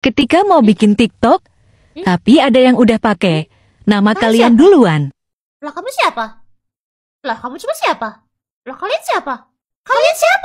ketika mau bikin TikTok, hmm? tapi ada yang udah pakai nama kamu kalian siapa? duluan. Lah kamu siapa? Lah kamu cuma siapa? Lah kalian siapa? Kalian siapa?